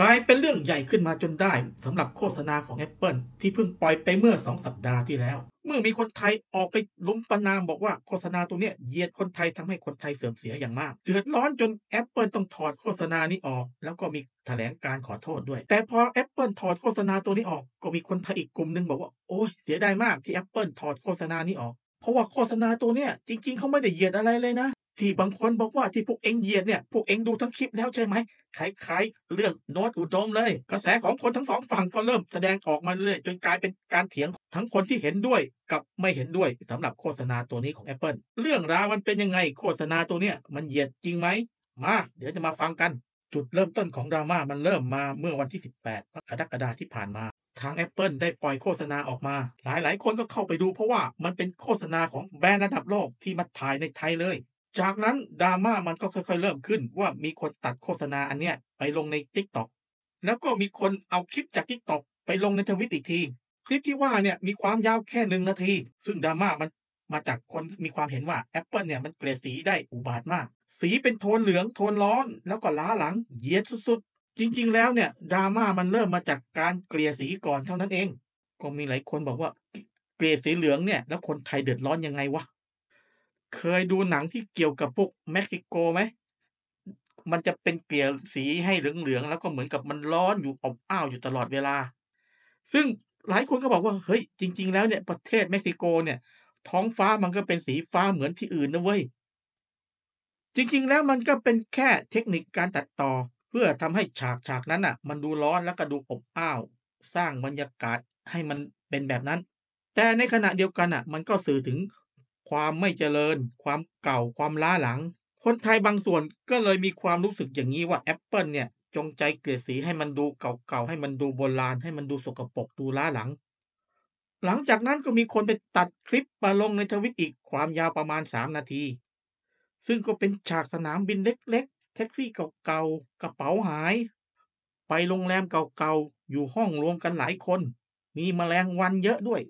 กลายเป็นเรื่องใหญ่ขึ้นมาจนได้สำหรับโฆษณาของ Apple ที่เพิ่งปล่อยไปเมื่อ 2 สัปดาห์ที่แล้ว เมื่อมีคนไทยออกไปลุมประนามบอกว่า โฆษณาตัวเนี้ยเยียดคนไทยทำให้คนไทยเสื่อมเสียอย่างมากเดือดร้อนจน Apple ต้อง ถอดโฆษณานี้ออก แล้วก็มีแถลงการขอโทษด้วย แต่พอ Apple ถอดโฆษณาตัวนี้ออก ก็มีคนไทยอีกกลุ่มนึงบอกว่าโอ้ยเสียดายมากที่ Apple ถอดโฆษณานี้ออกเพราะว่าโฆษณาตัวเนี้ยจริง ๆเขาไม่ได้เยียดอะไรเลยนะที่บางคนบอกว่าที่พวกเอ็งเหยียดเนี่ย พวกเอ็งดูทั้งคลิปแล้วใช่ไหมคล้ายๆเรื่องโน้ตอุดมเลย กระแสของคนทั้งสองฝั่งก็เริ่มแสดงออกมาเรื่อยจนกลายเป็นการเถียงทั้งคนที่เห็นด้วย กับไม่เห็นด้วยสำหรับโฆษณาตัวนี้ของ Apple เรื่องราวมันเป็นยังไงโฆษณาตัวเนี้ยมันเหยียดจริงไหมมาเดี๋ยวจะมาฟังกัน จุดเริ่มต้นของดราม่ามันเริ่มมาเมื่อวันที่ 18กรกฎาคมที่ผ่านมา ทาง Apple ได้ปล่อยโฆษณาออกมา หลายๆ คนก็เข้าไปดู เพราะว่ามันเป็นโฆษณาของแบรนด์ระดับโลกที่มาถ่ายในไทยเลยจากนั้นดราม่ามันก็ค่อยๆเริ่มขึ้นว่ามีคนตัดโฆษณาอันเนี้ยไปลงใน t ิ k t o k แล้วก็มีคนเอาคลิปจาก t ิ k t o k ไปลงในทวิตอีกที คลิปที่ว่าเนี่ยมีความยาวแค่หนึ่งนาที ซึ่งดราม่ามันมาจากคนมีความเห็นว่า Apple เนี่ยมันเปลี่ยนสีได้อุบาทมาก สีเป็นโทนเหลือง โทนร้อน แล้วก็ล้าหลังเยยดสุดๆ จริงๆแล้วเนี่ยดราม่ามันเริ่มมาจากการเกลี่ยสีก่อนเท่านั้นเองก็มีหลายคนบอกว่าเก่ยสีเหลืองเนี่ยแล้วคนไทยเดือดร้อนยังไงวะเคยดูหนังที่เกี่ยวกับพวกเม็กซิโกไหม มันจะเป็นเกลี่ยสีให้เหลืองๆแล้วก็เหมือนกับมันร้อนอยู่อบอ้าวอยู่ตลอดเวลา ซึ่งหลายคนก็บอกว่าเฮ้ยจริงๆแล้วเนี่ยประเทศเม็กซิโกเนี่ยท้องฟ้ามันก็เป็นสีฟ้าเหมือนที่อื่นนะเว้ยจริงๆ แล้วมันก็เป็นแค่เทคนิคการตัดต่อ เพื่อทำให้ฉากฉากนั้นอ่ะมันดูร้อนแล้วก็ดูอบอ้าวสร้างบรรยากาศให้มันเป็นแบบนั้น แต่ในขณะเดียวกันอ่ะมันก็สื่อถึงความไม่เจริญความเก่าความล้าหลัง คนไทยบางส่วนก็เลยมีความรู้สึกอย่างนี้ว่า Apple เนี่ย จงใจเกลี่ยสีให้มันดูเก่าๆ ให้มันดูโบราณให้มันดูสกปรกดูล้าหลัง หลังจากนั้นก็มีคนไปตัดคลิปมาลงในทวิตอีกความยาวประมาณ 3 นาที ซึ่งก็เป็นฉากสนามบินเล็กๆแท็กซี่เก่าๆกระเป๋าหาย ไปโรงแรมเก่าๆ อยู่ห้องรวมกันหลายคน มีมแมลงวันเยอะด้วย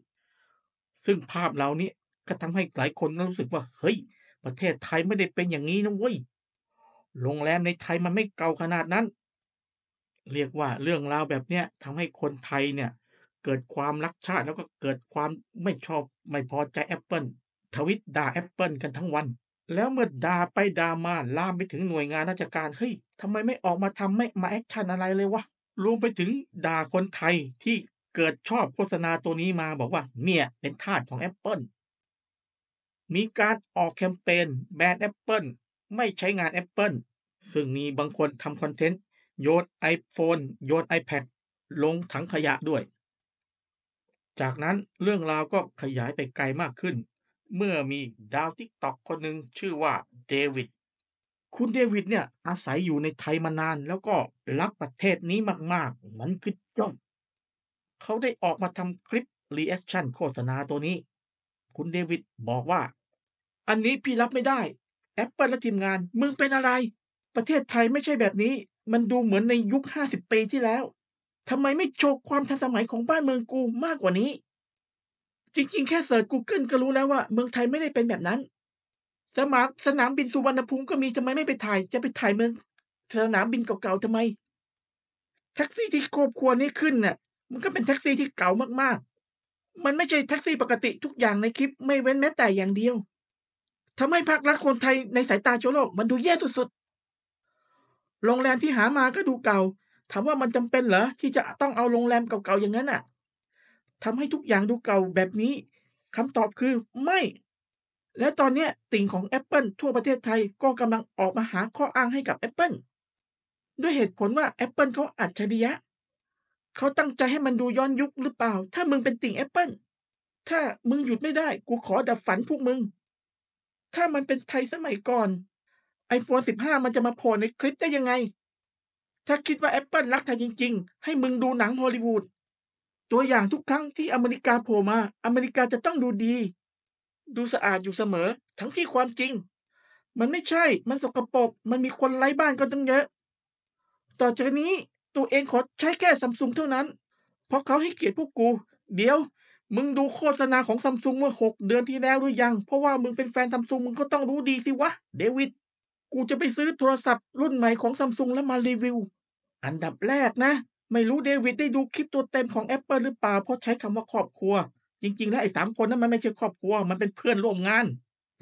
ซึ่งภาพเหล่านี้ก็ทำให้หลายคนรู้สึกว่าเฮ้ย ประเทศไทยไม่ได้เป็นอย่างนี้นะเว้ย โรงแรมในไทย มันไม่เก่าขนาดนั้น เรียกว่าเรื่องราวแบบเนี้ยทำให้คนไทยเนี่ย เกิดความรักชาติแล้วก็เกิดความไม่ชอบไม่พอใจแอปเปิลทวิตด่าแอปเปิลกันทั้งวัน แล้วเมื่อด่าไปด่ามาลามไปถึงหน่วยงานราชการเฮ้ยทำไมไม่ออกมาทำไม่มาแอคชั่นอะไรเลยวะ รวมไปถึงด่าคนไทยที่เกิดชอบโฆษณาตัวนี้มาบอกว่าเนี่ยเป็นทาสของแอปเปิลมีการออกแคมเปญแบนแอปเปิลไม่ใช้งานแอปเปิลซึ่งมีบางคนทำคอนเทนต์ โยน iPhone โยน iPad ลงถังขยะด้วย จากนั้นเรื่องราวก็ขยายไปไกลมากขึ้น เมื่อมีดาวทิกตอกคนหนึ่งชื่อว่าเดวิด คุณเดวิดเนี่ยอาศัยอยู่ในไทยมานานแล้วก็รักประเทศนี้มากๆมันคือจ้อง เขาได้ออกมาทำคลิปรีแอคชั่นโฆษณาตัวนี้คุณเดวิดบอกว่า อันนี้พี่รับไม่ได้ แอปเปิลและทีมงานมึงเป็นอะไร ประเทศไทยไม่ใช่แบบนี้ มันดูเหมือนในยุค 50 ปีที่แล้วทำไมไม่โชว์ความทันสมัยของบ้านเมืองกูมากกว่านี้ จริงๆแค่เสิร์ช Google ก็รู้แล้วว่าเมืองไทยไม่ได้เป็นแบบนั้นสมารสนามบินสุวรรณภูมิก็มีทำไมไม่ไปถ่ายจะไปถ่ายเมืองสนามบินเก่าๆทำไมแท็กซี่ที่ครอบครัวนี้ขึ้นน่ะมันก็เป็นแท็กซี่ที่เก่ามากมันไม่ใช่แท็กซี่ปกติทุกอย่างในคลิปไม่เว้นแม้แต่อย่างเดียวทำให้พักรักคนไทยในสายตาชาวโลก มันดูแย่สุดๆ โรงแรมที่หามาก็ดูเก่าถามว่ามันจำเป็นเหรอที่จะต้องเอาโรงแรมเก่าๆอย่างนั้นอะ่ะทำให้ทุกอย่างดูเก่าแบบนี้คำตอบคือไม่ และตอนนี้ติ่งของ Apple ทั่วประเทศไทยก็กำลังออกมาหาข้ออ้างให้กับ Apple ด้วยเหตุผลว่า Apple เขาอัจฉริยะเขาตั้งใจให้มันดูย้อนยุคหรือเปล่า ถ้ามึงเป็นติ่งแอปเปิลถ้ามึงหยุดไม่ได้ กูขอดับฝันพวกมึง ถ้ามันเป็นไทยสมัยก่อนไอโฟนสิบห้ามันจะมาโผล่ในคลิปได้ยังไง ถ้าคิดว่าแอปเปิลรักไทยจริงๆ ให้มึงดูหนังฮอลลีวูด ตัวอย่างทุกครั้งที่อเมริกาโผล่มา อเมริกาจะต้องดูดี ดูสะอาดอยู่เสมอ ทั้งที่ความจริง มันไม่ใช่มันสกปรกมันมีคนไร้บ้านก็ต้องเยอะ ต่อจากนี้ตัวเองขอใช้แค่ซัมซุงเท่านั้น เพราะเขาให้เกียรติพวกกู เดี๋ยว มึงดูโฆษณาของซัมซุงเมื่อหกเดือนที่แล้วหรือยัง เพราะว่ามึงเป็นแฟนซัมซุงมึงก็ต้องรู้ดีสิวะ เดวิด กูจะไปซื้อโทรศัพท์รุ่นใหม่ของซัมซุงแล้วมารีวิว อันดับแรกนะ ไม่รู้เดวิดได้ดูคลิปตัวเต็มของ Apple หรือเปล่า เพราะใช้คำว่าครอบครัว จริงๆแล้วไอ้สามคนนั้นมันไม่ใช่ครอบครัว มันเป็นเพื่อนร่วมงาน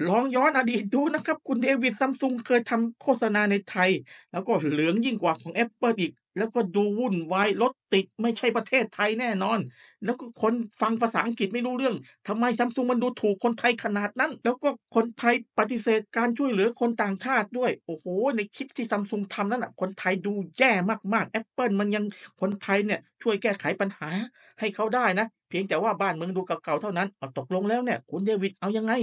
ลองย้อนอดีตดูนะครับคุณเดวิดซัมซุงเคยทำโฆษณาในไทย แล้วก็เหลืองยิ่งกว่าของ Apple อีกแล้วก็ดูวุ่นวายรถติดไม่ใช่ประเทศไทยแน่นอน แล้วก็คนฟังภาษาอังกฤษไม่รู้เรื่องทำไมซัมซุงมันดูถูกคนไทยขนาดนั้น แล้วก็คนไทยปฏิเสธการช่วยเหลือคนต่างชาติด้วย โอ้โห ในคลิปที่ซัมซุงทำนั้นอ่ะคนไทยดูแย่มากๆ Apple มันยังคนไทยเนี่ยช่วยแก้ไขปัญหาให้เขาได้นะเพียงแต่ว่าบ้านเมืองดูเก่าๆเท่านั้นเอาตกลงแล้วเนี่ย คุณเดวิดเอายังไง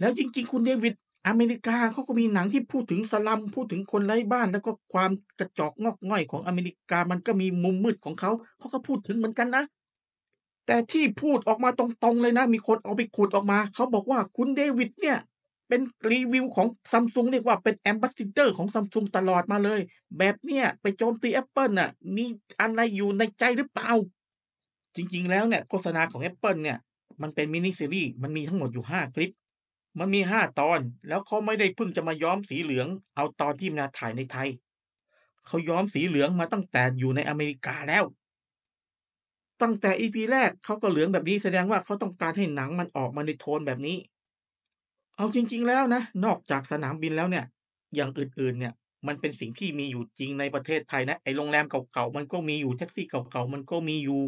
แล้วจริง ๆ คุณเดวิดอเมริกาเขาก็มีหนังที่พูดถึงสลัมพูดถึงคนไร้บ้าน แล้วก็ความกระจอกงอกง่อยของอเมริกามันก็มีมุมมืดของเขา เขาก็พูดถึงเหมือนกันนะ แต่ที่พูดออกมาตรงๆเลยนะ มีคนเอาไปขุดออกมา เขาบอกว่า คุณเดวิดเนี่ย เป็นรีวิวของซัมซุงเรียกว่าเป็นแอมบาสเดอร์ของซัมซุงตลอดมาเลย แบบเนี้ยไปโจมตีแอปเปิลน่ะมีอะไรอยู่ในใจหรือเปล่า จริงๆแล้วเนี่ยโฆษณาของ Apple เนี่ยมันเป็นมินิซีรีส์มันมีทั้งหมดอยู่5คลิปมันมีห้าตอน แล้วเขาไม่ได้เพิ่งจะมาย้อมสีเหลือง เอาตอนที่นาถ่ายในไทย เขาย้อมสีเหลืองมาตั้งแต่อยู่ในอเมริกาแล้ว ตั้งแต่อีพีแรกเขาก็เหลืองแบบนี้แสดงว่าเขาต้องการให้หนังมันออกมาในโทนแบบนี้ เอาจริงๆแล้วนะ นอกจากสนามบินแล้วเนี่ย อย่างอื่นๆ เนี่ยมันเป็นสิ่งที่มีอยู่จริงในประเทศไทยนะ ไอโรงแรมเก่าๆมันก็มีอยู่แท็กซี่เก่าๆมันก็มีอยู่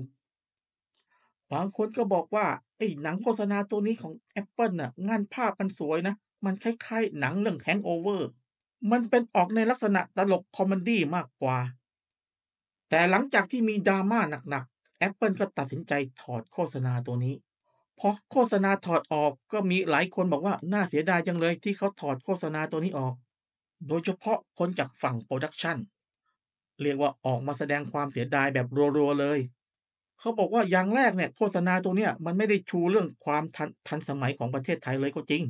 บางคนก็บอกว่าไอ้หนังโฆษณาตัวนี้ของ Apple น่ะงานภาพมันสวยนะมันคล้าย ๆ หนังเรื่องแฮงโอเวอร์มันเป็นออกในลักษณะตลกคอมเมดี้มากกว่า แต่หลังจากที่มีดราม่าหนักๆ Apple ก็ตัดสินใจถอดโฆษณาตัวนี้พอโฆษณาถอดออกก็มีหลายคนบอกว่าน่าเสียดายจังเลยที่เขาถอดโฆษณาตัวนี้ออก โดยเฉพาะคนจากฝั่งโปรดักชันเรียกว่าออกมาแสดงความเสียดายแบบรัวๆเลยเขาบอกว่าอย่างแรกเนี่ยโฆษณาตัวเนี้ยมันไม่ได้ชูเรื่องความทันทันสมัยของประเทศไทยเลยก็จริง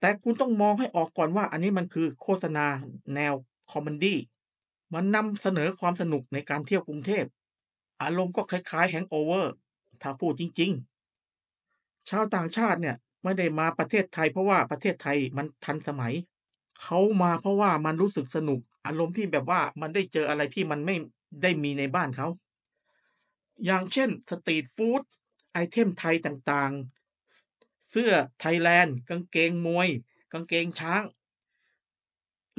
แต่คุณต้องมองให้ออกก่อนว่าอันนี้มันคือโฆษณาแนว คอมเมดี้มันนำเสนอความสนุกในการเที่ยวกรุงเทพ อารมณ์ก็คล้ายๆแฮงโอเวอร์ ถ้าพูดจริง ๆ ชาวต่างชาติเนี่ย ไม่ได้มาประเทศไทยเพราะว่าประเทศไทยมันทันสมัย เขามาเพราะว่ามันรู้สึกสนุกอารมณ์ที่แบบว่ามันได้เจออะไรที่มันไม่ได้มีในบ้านเขาอย่างเช่นสตรีทฟู้ดไอเทมไทยต่างๆ เสื้อไทยแลนด์กางเกงมวย กางเกงช้าง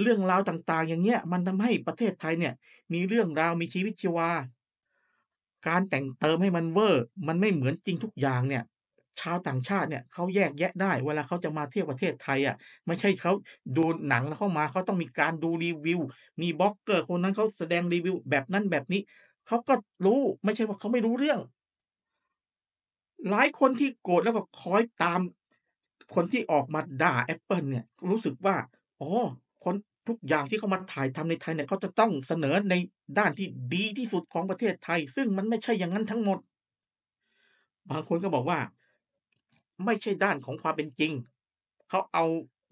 เรื่องราวต่างๆ อย่างเงี้ยมันทำให้ประเทศไทยเนี่ยมีเรื่องราวมีชีวิตชีวา การแต่งเติมให้มันเวอร์ มันไม่เหมือนจริงทุกอย่างเนี่ย ชาวต่างชาติเนี่ยเขาแยกแยะได้ เวลาเขาจะมาเที่ยวประเทศไทยอ่ะไม่ใช่เขาดูหนังแล้วเข้ามาเขาต้องมีการดูรีวิวมีบล็อกเกอร์คนนั้นเขาแสดงรีวิว แบบนั้นแบบนี้เขาก็รู้ไม่ใช่ว่าเขาไม่รู้เรื่อง หลายคนที่โกรธแล้วก็คอยตามคนที่ออกมาด่าแอปเปิลเนี่ย รู้สึกว่า อ๋อ คนทุกอย่างที่เขามาถ่ายทำในไทยเนี่ยเขาจะต้องเสนอในด้านที่ดีที่สุดของประเทศไทย ซึ่งมันไม่ใช่อย่างนั้นทั้งหมด บางคนก็บอกว่า ไม่ใช่ด้านของความเป็นจริงเขาเอา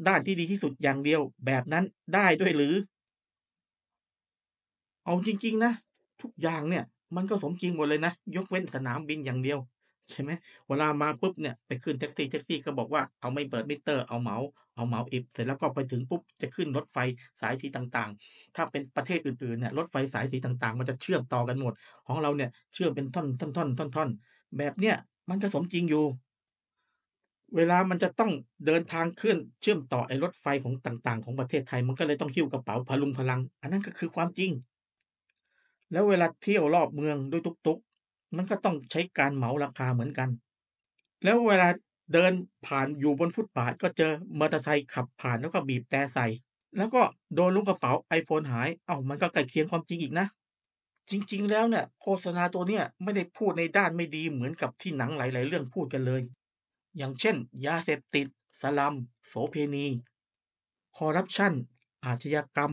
ด้านที่ดีที่สุดอย่างเดียว แบบนั้นได้ด้วยหรือ เอาจริง ๆนะทุกอย่างเนี่ยมันก็สมจริงหมดเลยนะยกเว้นสนามบินอย่างเดียวใช่ไหมเวลามาปุ๊บเนี่ยไปขึ้นแท็กซี่แท็กซี่ก็บอกว่าเอาไม่เปิดมิเตอร์เอาเหมาเอาเหมาอิบเสร็จแล้วก็ไปถึงปุ๊บจะขึ้นรถไฟสายสีต่างๆ ถ้าเป็นประเทศอื่นๆเนี่ยรถไฟสายสีต่างๆ มันจะเชื่อมต่อกันหมด ของเราเนี่ยเชื่อมเป็นท่อนท่อนท่อนท่อนแบบเนี้ยมันก็สมจริงอยู่ เวลามันจะต้องเดินทางขึ้นเชื่อมต่อไอ้รถไฟของต่างๆ ของประเทศไทย มันก็เลยต้องหิ้วกระเป๋าพลุงพลัง อันนั้นก็คือความจริงแล้วเวลาเที่ยวรอบเมืองด้วยตุ๊กๆ มันก็ต้องใช้การเหมาราคาเหมือนกัน แล้วเวลาเดินผ่านอยู่บนฟุตบาทก็เจอมอเตอร์ไซค์ขับผ่านแล้วก็บีบแต่ใส่ แล้วก็โดนลุงกระเป๋า iPhone หายเอา้ามันก็ใกล้เคียงความจริงอีกนะ จริงๆ แล้วเนี่ยโฆษณาตัวเนี้ยไม่ได้พูดในด้านไม่ดีเหมือนกับที่หนังหลายๆ เรื่องพูดกันเลย อย่างเช่น ยาเสพติด สลัมโสเพณีคอร์รัปชันอาชญากรรม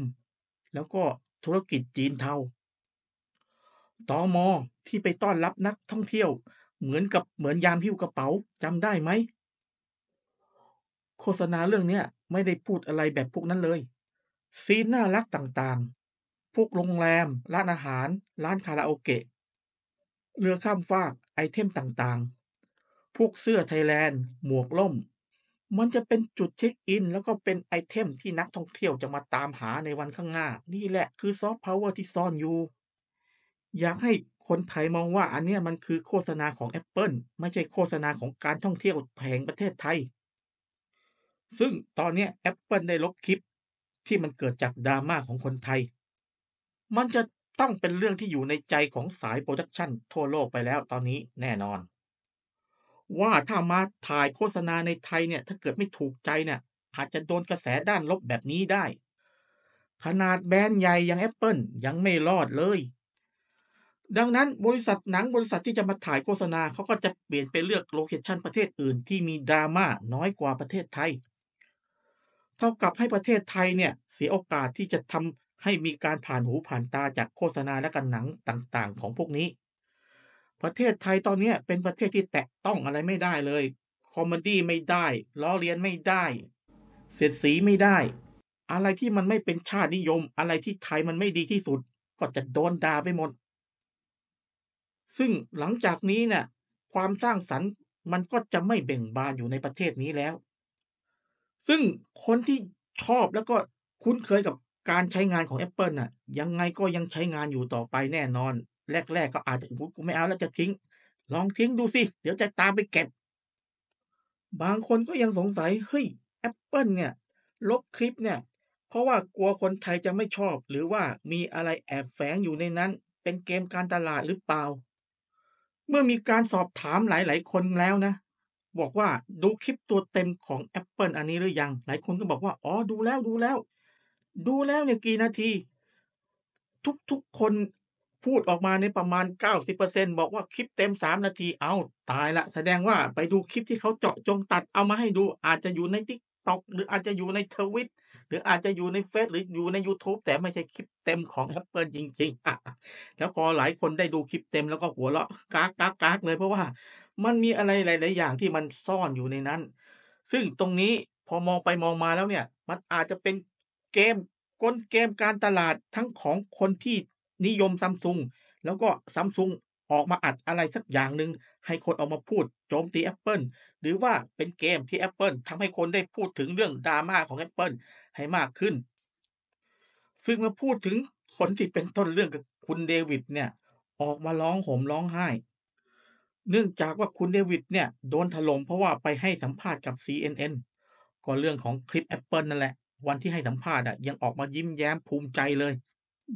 แล้วก็ธุรกิจจีนเทาตอมอที่ไปต้อนรับนักท่องเที่ยวเหมือนกับเหมือนยามหิ้วกระเป๋าจำได้ไหม โฆษณาเรื่องเนี้ยไม่ได้พูดอะไรแบบพวกนั้นเลย ซีนน่ารักต่างๆ พวกโรงแรมร้านอาหาร ร้านคาราโอเกะเรือข้ามฟากไอเทมต่างๆ พวกเสื้อไทยแลนด์หมวกล่มมันจะเป็นจุดเช็คอินแล้วก็เป็นไอเทมที่นักท่องเที่ยวจะมาตามหาในวันข้างหน้า นี่แหละคือซอฟต์พาวเวอร์ที่ซ่อนอยู่อยากให้คนไทยมองว่าอันนี้มันคือโฆษณาของ Apple ไม่ใช่โฆษณาของการท่องเที่ยวแห่งประเทศไทย ซึ่งตอนนี้ Apple ได้ลบคลิปที่มันเกิดจากดราม่าของคนไทย มันจะต้องเป็นเรื่องที่อยู่ในใจของสายโปรดักชันทั่วโลกไปแล้วตอนนี้แน่นอน ว่าถ้ามาถ่ายโฆษณาในไทยเนี่ยถ้าเกิดไม่ถูกใจเนี่ยอาจจะโดนกระแสด้านลบแบบนี้ได้ ขนาดแบรนด์ใหญ่อย่าง Apple ยังไม่รอดเลยดังนั้น บริษัทหนังบริษัทที่จะมาถ่ายโฆษณาเขาก็จะเปลี่ยนไปเลือกโลเคชันประเทศอื่น ที่มีดราม่าน้อยกว่าประเทศไทยเท่ากับให้ประเทศไทยเนี่ยเสียโอกาสที่จะทำให้มีการผ่านหูผ่านตาจากโฆษณาและกันหนังต่างๆ ของพวกนี้ ประเทศไทยตอนนี้เป็นประเทศที่แตะต้องอะไรไม่ได้เลยคอมเมดี้ไม่ได้ล้อเลียนไม่ได้ เสียดสีไม่ได้ อะไรที่มันไม่เป็นชาตินิยมอะไรที่ไทยมันไม่ดีที่สุด ก็จะโดนด่าไปหมดซึ่งหลังจากนี้เนี่ยความสร้างสรรค์มันก็จะไม่เบ่งบานอยู่ในประเทศนี้แล้ว ซึ่งคนที่ชอบแล้วก็คุ้นเคยกับการใช้งานของ Apple น่ะยังไงก็ยังใช้งานอยู่ต่อไปแน่นอน แรก ๆก็อาจจะกูไม่เอาแล้วจะทิ้ง ลองทิ้งดูสิ เดี๋ยวจะตามไปเก็บ บางคนก็ยังสงสัยเฮ้ย Apple เนี่ยลบคลิปเนี่ยเพราะว่ากลัวคนไทยจะไม่ชอบหรือว่ามีอะไรแอบแฝงอยู่ในนั้น เป็นเกมการตลาดหรือเปล่าเมื่อมีการสอบถามหลาย ๆ คนแล้วนะ บอกว่าดูคลิปตัวเต็มของ Apple อันนี้หรือยัง หลายคนก็บอกว่า อ๋อดูแล้วดูแล้ว ดูแล้วเนี่ยกี่นาที ทุก ๆ คนพูดออกมาในประมาณ 90%บอกว่าคลิปเต็ม 3 นาทีเอาตายละแสดงว่าไปดูคลิปที่เขาเจาะจงตัดเอามาให้ดูอาจจะอยู่ในทิกตอก หรืออาจจะอยู่ในทวิตรืออาจจะอยู่ในเฟซหรืออยู่ใน YouTube แต่ไม่ใช่คลิปเต็มของ Apple จริงๆ แล้วพอหลายคนได้ดูคลิปเต็มแล้วก็หัวเราะกากกากากเลยเพราะว่ามันมีอะไรหลาย ๆ อย่างที่มันซ่อนอยู่ในนั้น ซึ่งตรงนี้พอมองไปมองมาแล้วเนี่ย มันอาจจะเป็นเกมกลเกมการตลาดทั้งของคนที่นิยมซัมซุงแล้วก็ซัมซุงออกมาอัดอะไรสักอย่างหนึ่งให้คนออกมาพูดโจมตี Apple หรือว่าเป็นเกมที่ Apple ทำให้คนได้พูดถึงเรื่องดราม่าของ Apple ให้มากขึ้น ซึ่งมาพูดถึงคนที่เป็นต้นเรื่องกับ คุณเดวิดเนี่ยออกมาร้องห่มร้องไห้ เนื่องจากว่าคุณเดวิดเนี่ยโดนถล่มเพราะว่าไปให้สัมภาษณ์กับ CNN ก็เรื่องของคลิป Apple นั่นแหละ วันที่ให้สัมภาษณ์อ่ะยังออกมายิ้มแย้มภูมิใจเลย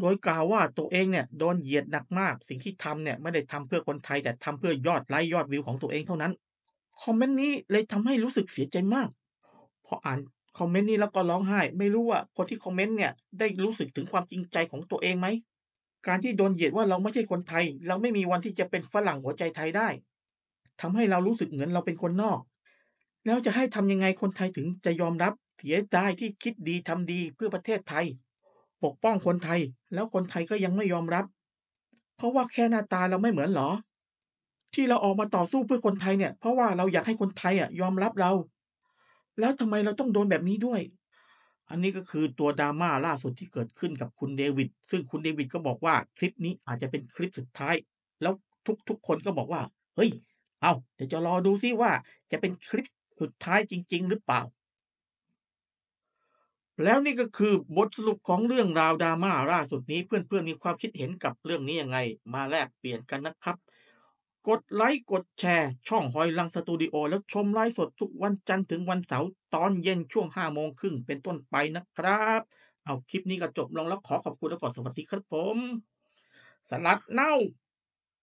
โดยกล่าวว่าตัวเองเนี่ยโดนเหยียดหนักมาก สิ่งที่ทำเนี่ยไม่ได้ทำเพื่อคนไทยแต่ทำเพื่อยอดไลค์ยอดวิวของตัวเองเท่านั้นคอมเมนต์นี้เลยทำให้รู้สึกเสียใจมาก พออ่านคอมเมนต์นี้แล้วก็ร้องไห้ ไม่รู้ว่าคนที่คอมเมนต์เนี่ยได้รู้สึกถึงความจริงใจของตัวเองไหมการที่โดนเหยียดว่าเราไม่ใช่คนไทย เราไม่มีวันที่จะเป็นฝรั่งหัวใจไทยได้ ทำให้เรารู้สึกเหมือนเราเป็นคนนอก แล้วจะให้ทำยังไงคนไทยถึงจะยอมรับเสียใจที่คิดดีทำดีเพื่อประเทศไทย ปกป้องคนไทยแล้วคนไทยก็ยังไม่ยอมรับ เพราะว่าแค่หน้าตาเราไม่เหมือนหรอ ที่เราออกมาต่อสู้เพื่อคนไทยเนี่ย เพราะว่าเราอยากให้คนไทยอ่ะยอมรับเราแล้วทำไมเราต้องโดนแบบนี้ด้วย อันนี้ก็คือตัวดราม่าล่าสุดที่เกิดขึ้นกับคุณเดวิด ซึ่งคุณเดวิดก็บอกว่าคลิปนี้อาจจะเป็นคลิปสุดท้าย แล้วทุก ๆคนก็บอกว่า เฮ้ย เอาเดี๋ยวจะรอดูซิว่าจะเป็นคลิปสุดท้ายจริง ๆ หรือเปล่า แล้วนี่ก็คือบทสรุปของเรื่องราวดราม่าล่าสุดนี้เพื่อนๆ มีความคิดเห็นกับเรื่องนี้ยังไง มาแลกเปลี่ยนกันนะครับกดไลค์ กดแชร์ ช่องหอยลังสตูดิโอ แล้วชมไลฟ์สดทุกวันจันทร์ถึงวันเสาร์ตอนเย็นช่วง5โมงครึ่งเป็นต้นไปนะครับ เอาคลิปนี้ก็จบลงแล้วขอขอบคุณแล้วก็สวัสดีครับผม สลัดเน่า